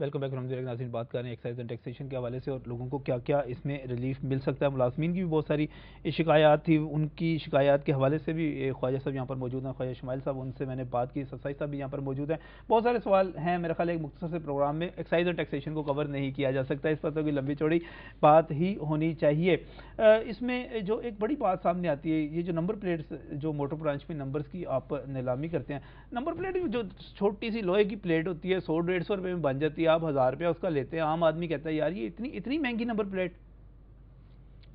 Welcome back Ramji नाजीन बात कर रहे हैं एक्साइज एंड टैक्सेशन के हवाले से और लोगों को क्या क्या इसमें रिलीफ मिल सकता है मुलाजमीन की भी बहुत सारी शिकायत थी उनकी शिकायत के हवाले से भी ख्वाजा साहब यहाँ पर मौजूद हैं ख्वाजा शमाइल साहब उनसे मैंने बात की ससाई साहब भी यहाँ पर मौजूद हैं बहुत सारे सवाल हैं मेरा ख्याल एक मुख्तर से प्रोग्राम में एक्साइज और टैक्सेशन को कवर नहीं किया जा सकता इस पर तो लंबी चौड़ी बात ही होनी चाहिए इसमें जो एक बड़ी बात सामने आती है ये जो नंबर प्लेट्स जो मोटर ब्रांच में नंबर्स की आप नीलामी करते हैं नंबर प्लेट जो छोटी सी लोहे की प्लेट होती है सौ डेढ़ सौ रुपये में बन जाती है कि आप हज़ार रुपया उसका लेते हैं आम आदमी कहता है यार ये इतनी इतनी महंगी नंबर प्लेट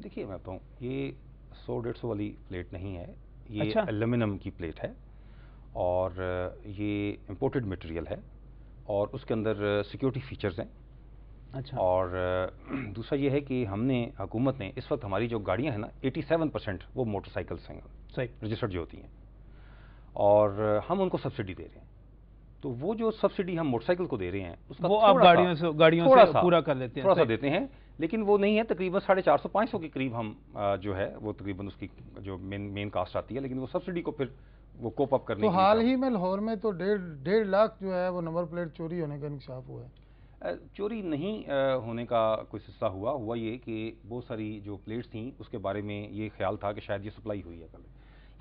देखिए मैं बताऊँ ये सौ डेढ़ सौ वाली प्लेट नहीं है ये अच्छा? की प्लेट है और ये इम्पोर्टेड मटेरियल है और उसके अंदर सिक्योरिटी फीचर्स हैं अच्छा और दूसरा ये है कि हमने हुकूमत ने इस वक्त हमारी जो गाड़ियां हैं ना 87 परसेंट वो मोटरसाइकिल्स हैं रजिस्टर्ड जो होती हैं और हम उनको सब्सिडी दे रहे हैं तो वो जो सब्सिडी हम मोटरसाइकिल को दे रहे हैं उसका वो आप गाड़ियों से गाड़ियों से पूरा कर लेते हैं थोड़ा सा देते हैं लेकिन वो नहीं है तकरीबन साढ़े चार सौ पाँच सौ के करीब हम जो है वो तकरीबन उसकी जो मेन मेन कास्ट आती है लेकिन वो सब्सिडी को फिर वो कोप अप करने तो हाल ही में लाहौर में तो डेढ़ डेढ़ लाख जो है वो नंबर प्लेट चोरी होने का इंकशाफ हुआ है चोरी नहीं होने का कोई हिस्सा हुआ हुआ ये कि बहुत सारी जो प्लेट्स थी उसके बारे में ये ख्याल था कि शायद ये सप्लाई हुई है कल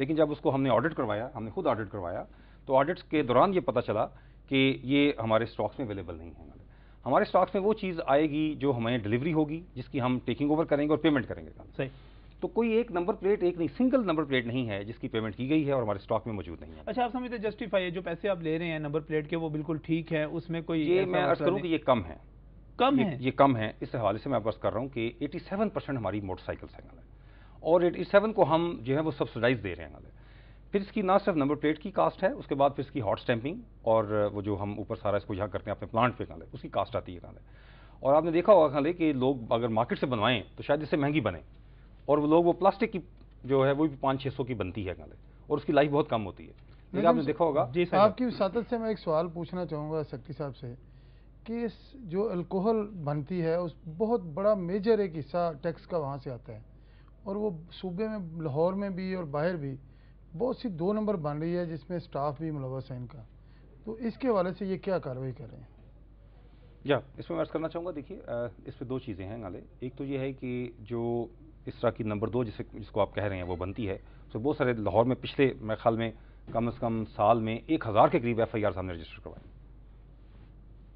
लेकिन जब उसको हमने ऑडिट करवाया हमने खुद ऑडिट करवाया तो ऑडिट्स के दौरान ये पता चला कि ये हमारे स्टॉक्स में अवेलेबल नहीं है हमारे स्टॉक्स में वो चीज़ आएगी जो हमें डिलीवरी होगी जिसकी हम टेकिंग ओवर करेंगे और पेमेंट करेंगे सही तो कोई एक नंबर प्लेट एक नहीं सिंगल नंबर प्लेट नहीं है जिसकी पेमेंट की गई है और हमारे स्टॉक में मौजूद नहीं है अच्छा आप समझते जस्टिफाई है जो पैसे आप ले रहे हैं नंबर प्लेट के वो बिल्कुल ठीक है उसमें कोई ये मैं अर्ज मतलब करूँ कि ये कम है कम ये, है ये कम है इस हवाले से मैं अर्ज कर रहा हूँ कि एटी परसेंट हमारी मोटरसाइकिल हैं है और एटी को हम जो है वो सब्सिडाइज दे रहे हैं फिर इसकी ना सिर्फ नंबर प्लेट की कास्ट है उसके बाद फिर इसकी हॉट स्टैंपिंग और वो जो हम ऊपर सारा इसको यहाँ करते हैं अपने प्लांट पे खाले उसकी कास्ट आती है खाले और आपने देखा होगा खाले कि लोग अगर मार्केट से बनवाएं तो शायद इससे महंगी बने और वो लोग वो प्लास्टिक की जो है वो भी पाँच छः सौ की बनती है खाले और उसकी लाइफ बहुत कम होती है लेकिन आपने देखा होगा जी आपकी सातत से मैं एक सवाल पूछना चाहूँगा शक्ति साहब से कि इस जो अल्कोहल बनती है उस बहुत बड़ा मेजर एक हिस्सा टैक्स का वहाँ से आता है और वो सूबे में लाहौर में भी और बाहर भी बहुत सी दो नंबर बन रही है जिसमें स्टाफ भी मुलवस है इनका तो इसके हवाले से ये क्या कार्रवाई कर रहे हैं या इसमें मैं अर्ज़ करना चाहूँगा देखिए इस पर दो चीज़ें हैं नाले एक तो ये है कि जो इस तरह की नंबर दो जिसे जिसको आप कह रहे हैं वो बनती है तो बहुत सारे लाहौर में पिछले मेरे ख्याल में कम से कम साल में एक हज़ार के करीब एफ आई आर सामने रजिस्टर करवाए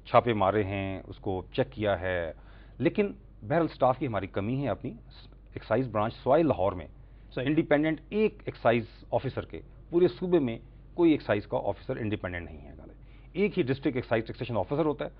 छापे मारे हैं उसको चेक किया है लेकिन बहरल स्टाफ की हमारी कमी है अपनी एक्साइज ब्रांच सवाई लाहौर में सो इंडिपेंडेंट एक एक्साइज ऑफिसर के पूरे सूबे में कोई एक्साइज का ऑफिसर इंडिपेंडेंट नहीं है एक ही डिस्ट्रिक्ट एक्साइज सेक्शन ऑफिसर होता है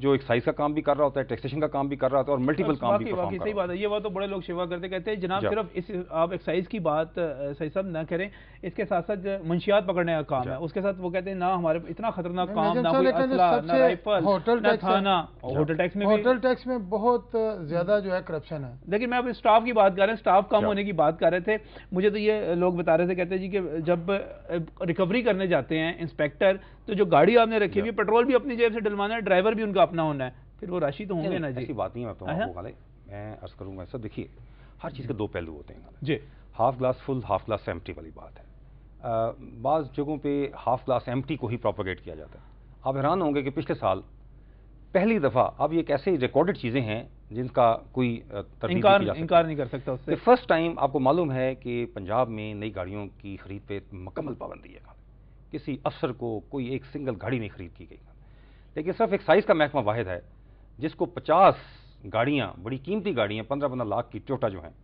जो एक्साइज का काम भी कर रहा होता है टैक्सेशन का काम भी कर रहा होता है और मल्टीपल काम भी बाकी सही बात है ये बात तो बड़े लोग सेवा करते कहते हैं जनाब सिर्फ इस आप एक्साइज की बात सही साहब ना करें इसके साथ साथ मंशियात पकड़ने का काम है उसके साथ वो कहते हैं ना हमारे इतना खतरनाक काम ना राइफल होटल खाना होटल टैक्स में होटल टैक्स में बहुत ज्यादा जो है करप्शन है लेकिन मैं अपने स्टाफ की बात कर रहे हैं स्टाफ कम होने की बात कर रहे थे मुझे तो ये लोग बता रहे थे कहते जी कि जब रिकवरी करने जाते हैं इंस्पेक्टर तो जो गाड़ी आपने रखी हुई पेट्रोल भी अपनी जेब से डलवाना है ड्राइवर भी उनका का अपना होना है फिर वो राशि तो होंगे ना जी बात नहीं है मैं अर्ज तो हाँ, हाँ। करूंगा सर देखिए हर चीज़ के दो पहलू होते हैं जी half glass full half glass empty वाली बात है बाज़ जगहों पे हाफ ग्लास एम्प्टी को ही प्रोपोगेट किया जाता है आप हैरान होंगे कि पिछले साल पहली दफ़ा अब ये कैसे रिकॉर्डेड चीज़ें हैं जिनका कोई इंकार, इनकार नहीं कर सकता उससे फर्स्ट टाइम आपको मालूम है कि पंजाब में नई गाड़ियों की खरीद पे मकमल पाबंदी है किसी अफसर को कोई एक सिंगल गाड़ी नहीं खरीद की गई लेकिन सिर्फ एक्साइज का महकमा वाद है जिसको पचास गाड़ियाँ बड़ी कीमती गाड़ियाँ पंद्रह पंद्रह लाख की टोटा जो हैं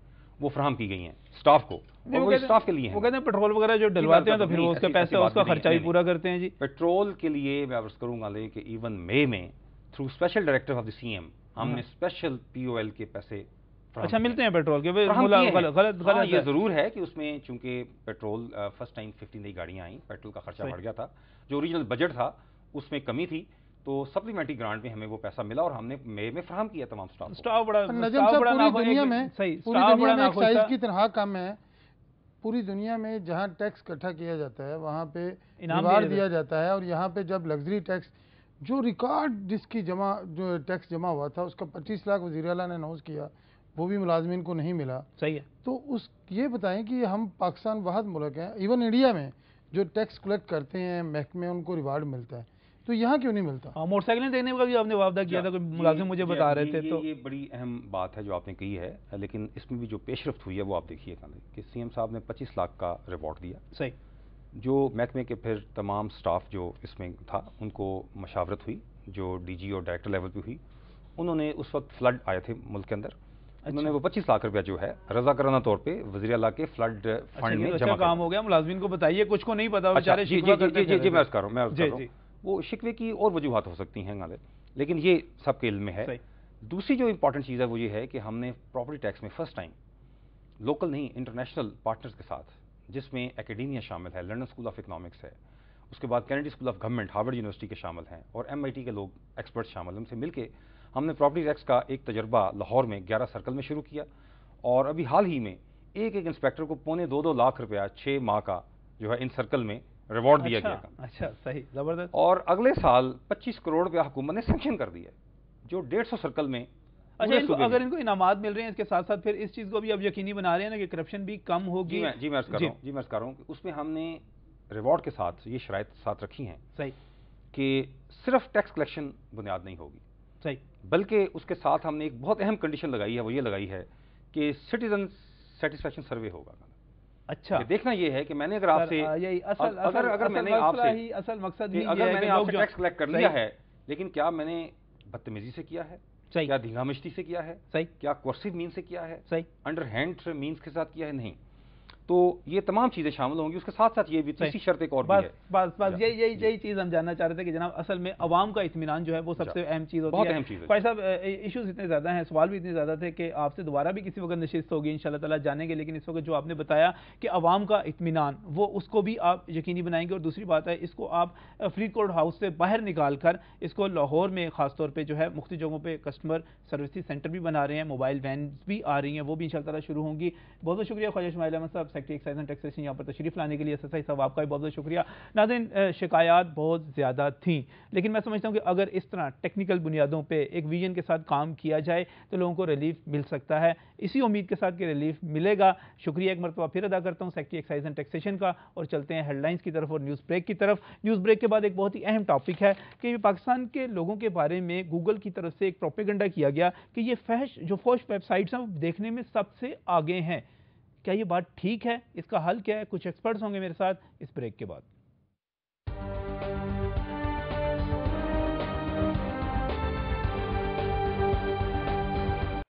वो फ्राहम की गई हैं स्टाफ को वो स्टाफ के लिए वो कहते हैं पेट्रोल वगैरह जो डलवाते हैं तो फिर उसका पैसा उसका खर्चा भी पूरा करते हैं जी पेट्रोल के लिए मैं अर्ज करूंगा ले कि इवन मे में through special director of the CM हमने स्पेशल हाँ। पीओएल के पैसे अच्छा मिलते हैं पेट्रोल के गलत गलत हाँ, ये जरूर है कि उसमें चूंकि पेट्रोल फर्स्ट टाइम फिफ्टी नई गाड़ियां आई पेट्रोल का खर्चा बढ़ गया था जो ओरिजिनल बजट था उसमें कमी थी तो सप्लीमेंट्री ग्रांट में हमें वो पैसा मिला और हमने मे में फ्राहम किया तमाम स्टाफ स्टाफ बड़ा पूरी दुनिया में सही पूरी दुनिया में की तरह कम है पूरी दुनिया में जहाँ टैक्स इकट्ठा किया जाता है वहाँ पे इनाम दिया जाता है और यहाँ पे जब लग्जरी टैक्स जो रिकॉर्ड जिसकी जमा जो टैक्स जमा हुआ था उसका 25 लाख वजी अला ने अनाउंस किया वो भी मुलाजमीन को नहीं मिला सही है तो उस ये बताएं कि हम पाकिस्तान बहुत मुल्क हैं इवन इंडिया में जो टैक्स कलेक्ट करते हैं महकमे उनको रिवार्ड मिलता है तो यहाँ क्यों नहीं मिलता हाँ, मोटरसाइकिलें देखने का भी आपने वादा किया था अच्छा, मुलाजिम मुझे बता रहे थे तो ये बड़ी अहम बात है जो आपने कही है लेकिन इसमें भी जो पेशरफ हुई है वो आप देखिएगा कि सी साहब ने पच्चीस लाख का रिवॉर्ड दिया सही जो महकमे के फिर तमाम स्टाफ जो इसमें था उनको मशावरत हुई जो डीजी और डायरेक्टर लेवल पे हुई उन्होंने उस वक्त फ्लड आए थे मुल्क के अंदर अच्छा। उन्होंने वो पच्चीस लाख रुपया जो है रजाकाराना तौर पे वजी अला के फ्लड अच्छा, तो फंड अच्छा, में जमा काम हो गया मुलाजमीन को बताइए कुछ को नहीं पता अच्छा, जी जी जी जी मैं कर रहा हूँ मैं वो शिकवे की और वजूहत हो सकती हैं गालिब लेकिन ये सबके इल्म में है दूसरी जो इंपॉर्टेंट चीज़ है वो ये है कि हमने प्रॉपर्टी टैक्स में फर्स्ट टाइम लोकल नहीं इंटरनेशनल पार्टनर्स के साथ जिसमें एकेडमिया शामिल है लंडन स्कूल ऑफ इकनॉमिक्स है उसके बाद Kennedy School of Government Harvard University के शामिल हैं और एम के लोग एक्सपर्ट्स शामिल हैं उनसे मिलकर हमने प्रॉपर्टी टैक्स का एक तजर्बा लाहौर में ग्यारह सर्कल में शुरू किया और अभी हाल ही में एक एक इंस्पेक्टर को पौने दो दो लाख रुपया छः माह का जो है इन सर्कल में रिवॉर्ड अच्छा, दिया गया अच्छा सही ज़बरदस्त और अगले साल 25 करोड़ रुपया हुकूमत ने सेंक्शन कर दिया जो डेढ़ सौ सर्कल में अच्छा इनको, अगर इनको इनामत मिल रहे हैं इसके साथ साथ फिर इस चीज़ को भी अब यकीनी बना रहे हैं ना कि करप्शन भी कम होगी जी मैं जी मैं जी मैं कर रहा हूँ उसमें हमने रिवॉर्ड के साथ ये शराय साथ रखी हैं सही कि सिर्फ टैक्स कलेक्शन बुनियाद नहीं होगी सही बल्कि उसके साथ हमने एक बहुत अहम कंडीशन लगाई है वो ये लगाई है कि सिटीजन सेटिस्फेक्शन सर्वे होगा अच्छा देखना ये है कि मैंने अगर आपसे असल अगर अगर मैंने आपसे ही असल मकसद ही अगर मैंने आपसे टैक्स कलेक्ट कर लिया है लेकिन क्या मैंने बदतमीजी से किया है सही क्या धींगामिश्ती से किया है सही क्या कोर्सिव मीन से किया है सही अंडर हैंड मीन्स के साथ किया है नहीं तो ये तमाम चीज़ें शामिल होंगी उसके साथ साथ ये भी तीसरी शर्त एक और बस, बस बस यही यही यही चीज़ हम जानना चाह रहे थे कि जनाब असल में आवाम का इतमान जो है वो अच्छा। सबसे अहम चीज़ होती बहुत है भाई साहब इशूज़ इतने ज़्यादा हैं सवाल भी इतने ज़्यादा थे कि आपसे दोबारा भी किसी वक्त नशिस्त होगी इन शाला जानेंगे लेकिन इस वक्त जो आपने बताया कि आवाम का इतमान वो उसको भी आप यकीनी बनाएंगे और दूसरी बात है इसको आप फ्री कोर्ट हाउस से बाहर निकाल कर इसको लाहौर में खासतौर पर जो है मुख्त जगहों पर कस्टमर सर्विस सेंटर भी बना रहे हैं मोबाइल वैन भी आ रही हैं वो भी इन शाला शुरू होंगी बहुत बहुत शुक्रिया ख्वाजा शमाइल अहमद साहब सेक्टर एक्साइज एंड टैक्सेशन यहाँ पर तशरीफ लाने के लिए एस एस आई साहब आपका भी बहुत बहुत शुक्रिया नाजिन शिकायत बहुत ज़्यादा थी लेकिन मैं समझता हूँ कि अगर इस तरह टेक्निकल बुनियादों पर एक विजन के साथ काम किया जाए तो लोगों को रिलीफ मिल सकता है इसी उम्मीद के साथ कि रिलीफ मिलेगा शुक्रिया एक मरतबा फिर अदा करता हूँ सेक्टर एक्साइज एंड टैक्सेशन का और चलते हैं हेडलाइंस की तरफ और न्यूज़ ब्रेक की तरफ न्यूज़ ब्रेक के बाद एक बहुत ही अहम टॉपिक है कि पाकिस्तान के लोगों के बारे में गूगल की तरफ से एक प्रोपेगेंडा किया गया कि ये फहश जो फौश वेबसाइट्स हैं वो देखने में सबसे आगे हैं क्या ये बात ठीक है इसका हल क्या है कुछ एक्सपर्ट्स होंगे मेरे साथ इस ब्रेक के बाद